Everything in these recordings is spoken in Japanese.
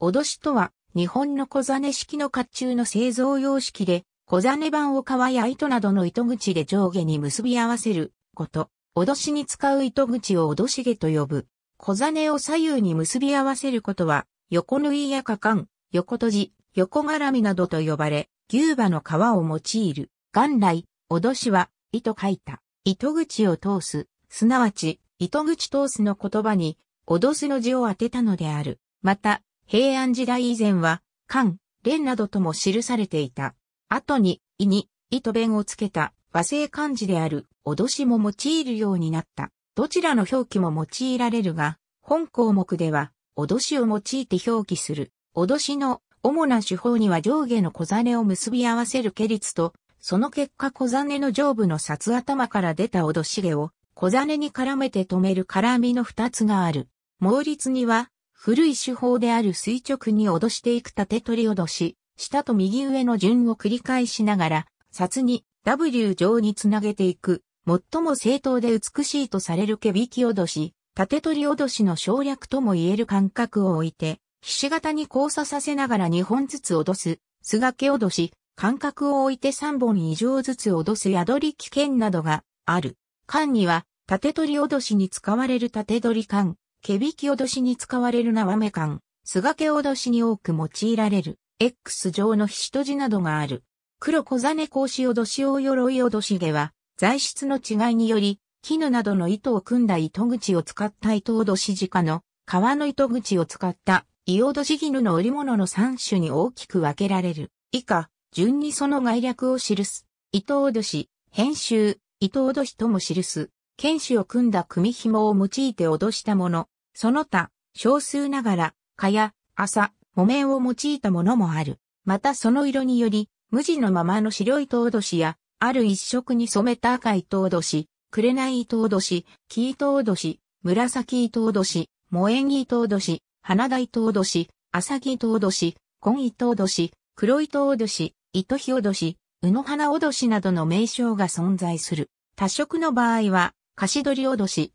脅しとは、日本の小金式の甲冑の製造様式で、小金版を革や糸などの糸口で上下に結び合わせること。脅しに使う糸口を脅し毛と呼ぶ。小金を左右に結び合わせることは、横縫いや果敢、横閉じ、横絡みなどと呼ばれ、牛馬の皮を用いる。元来、脅しは、糸書いた。糸口を通す、すなわち、糸口通すの言葉に、脅すの字を当てたのである。また、平安時代以前は、漢、連などとも記されていた。後に、意に、意と弁をつけた和製漢字である、脅しも用いるようになった。どちらの表記も用いられるが、本項目では、脅しを用いて表記する。脅しの主な手法には上下の小金を結び合わせる下律と、その結果小金の上部の札頭から出た脅し毛を小金に絡めて止める絡みの二つがある。毛律には古い手法である垂直に脅していく縦取り脅し、下と右上の順を繰り返しながら、札に W 上につなげていく、最も正当で美しいとされる毛引き脅し、縦取り脅しの省略とも言える感覚を置いて、ひし形に交差させながら2本ずつ脅す、すがけ脅し、間隔を置いて3本以上ずつ脅す宿り危険などがある。間には、縦取り脅しに使われる縦取り間、毛引き脅しに使われる縄目感、すがけ脅しに多く用いられる、X 状のひしとじなどがある。黒小ネ格子脅し大鎧脅し毛は、材質の違いにより、絹などの糸を組んだ糸口を使った糸脅し直の、革の糸口を使った、イオドギ絹の織物の3種に大きく分けられる。以下、順にその概略を記す。糸脅し、編集、糸脅しとも記す。剣士を組んだ組紐を用いて脅したもの、その他、少数ながら、蚊や、朝、木綿を用いたものもある。またその色により、無地のままの白い唐土紙や、ある一色に染めた赤い唐土紙、紅唐土紙、黄唐土紙、紫唐土紙、萌え木唐土紙、花大唐土紙、朝木唐土紙、紺糸土紙、黒糸お土紙、糸ひおどし、うの花おどしなどの名称が存在する。多色の場合は、貸しどりおどし、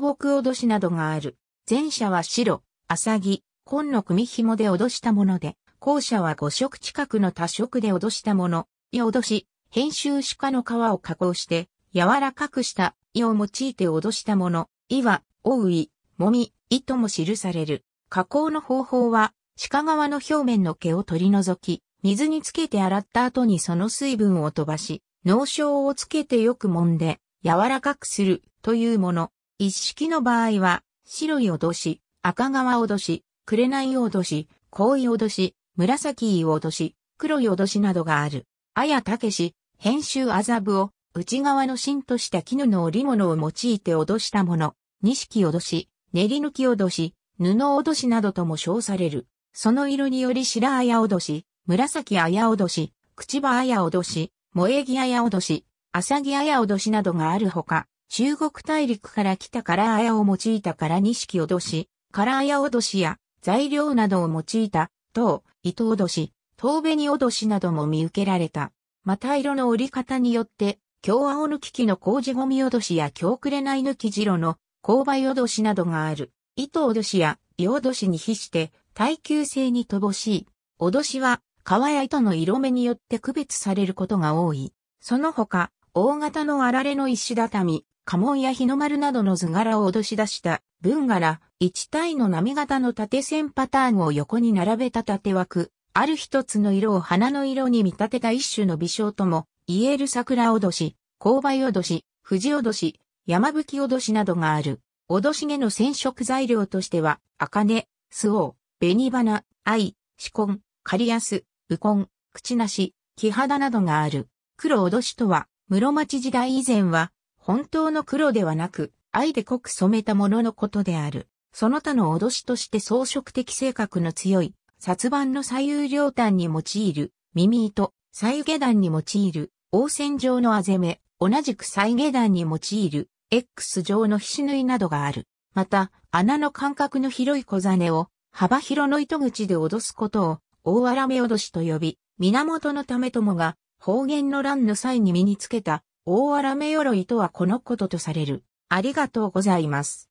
ぼ木おどしなどがある。前者は白、浅木、紺の組紐で脅したもので、後者は5色近くの多色で脅したもの、い脅し、編集鹿の皮を加工して、柔らかくしたいを用いて脅したもの、いは、おうい、もみ、いとも記される。加工の方法は、鹿皮の表面の毛を取り除き、水につけて洗った後にその水分を飛ばし、濃硝をつけてよく揉んで、柔らかくするというもの。一式の場合は、白い脅し、赤川脅し、紅い脅し、紅い脅し、紫い脅し、黒い脅しなどがある。あやたけし、編集麻布を、内側の芯とした絹の織物を用いて脅したもの、錦脅し、練り抜き脅し、布脅しなどとも称される。その色により白あや脅し、紫あや脅し、口葉あや脅し、萌え木あや脅し、あさぎあや脅しなどがあるほか、中国大陸から来たカラー綾を用いた唐ら錦脅し、カラー綾脅しや材料などを用いた、唐、糸脅し、東紅脅しなども見受けられた。また色の折り方によって、京青抜き機の麹ゴミ脅しや京紅抜き白の勾配脅しなどがある。糸脅しや硫脅しに比して耐久性に乏しい。脅しは革や糸の色目によって区別されることが多い。その他、大型のあられの石畳、家紋や日の丸などの図柄を脅し出した文柄、一体の波型の縦線パターンを横に並べた縦枠、ある一つの色を花の色に見立てた一種の微笑とも、言える桜脅し、勾配脅し、藤脅し、山吹脅しなどがある。脅しげの染色材料としては、茜、根、巣王、紅花、藍、紫根、刈安、ウコン、口なし、木肌などがある。黒脅しとは、室町時代以前は、本当の黒ではなく、愛で濃く染めたもののことである。その他の脅しとして装飾的性格の強い、殺板の左右両端に用いる、耳糸、左右下段に用いる、応戦状のあぜめ、同じく再下段に用いる、X 状の皮脂縫いなどがある。また、穴の間隔の広い小金を、幅広の糸口で脅すことを、大荒め脅しと呼び、源のためともが、方言の乱の際に身につけた、大荒め鎧とはこのこととされる。ありがとうございます。